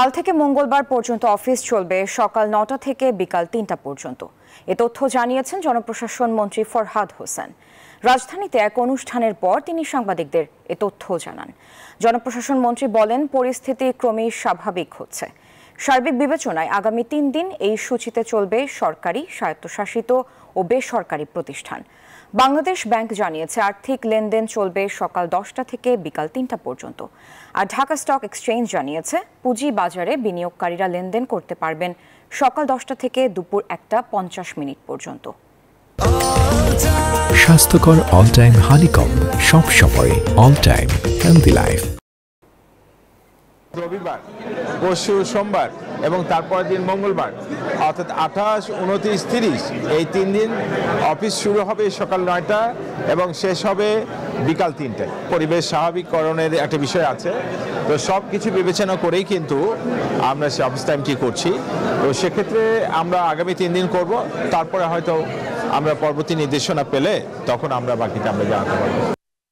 কাল থেকে মঙ্গলবার পর্যন্ত অফিস চলবে সকাল নটা থেকে বিকাল তিনটা পর্যন্ত এ তথ্য জানিয়েছেন জনপ্রশাসন মন্ত্রী ফরহাদ হোসেন রাজধানীতে এক অনুষ্ঠানের পর তিনি সাংবাদিকদের এ তথ্য জানান জনপ্রশাসন মন্ত্রী বলেন পরিস্থিতি ক্রমেই স্বাভাবিক হচ্ছে সার্বিক বিবেচনায় আগামী তিন দিন এই সূচিতে চলবে সরকারি স্বায়ত্তশাসিত ও বেসরকারি প্রতিষ্ঠান বাংলাদেশ ব্যাংক জানিয়েছে আর্থিক লেনদেন চলবে সকাল দশটা থেকে বিকাল তিনটা পর্যন্ত আর ঢাকা স্টক এক্সচেঞ্জ জানিয়েছে পুঁজি বাজারে বিনিয়োগকারীরা লেনদেন করতে পারবেন সকাল দশটা থেকে দুপুর একটা পঞ্চাশ মিনিট পর্যন্ত স্বাস্থ্যকর অল টাইম হানিকম সব সময় অল টাইম হেলদি লাইফ রবিবার পরশু সোমবার এবং তারপরের দিন মঙ্গলবার অর্থাৎ আঠাশ উনত্রিশ তিরিশ এই তিন দিন অফিস শুরু হবে সকাল নয়টা এবং শেষ হবে বিকাল তিনটায় পরিবেশ স্বাভাবিককরণের একটা বিষয় আছে তো সব কিছু বিবেচনা করেই কিন্তু আমরা সে অফিস টাইমটি করছি তো সেক্ষেত্রে আমরা আগামী তিন দিন করব তারপরে হয়তো আমরা পরবর্তী নির্দেশনা পেলে তখন আমরা বাকিটা আমরা জানাতে পারবো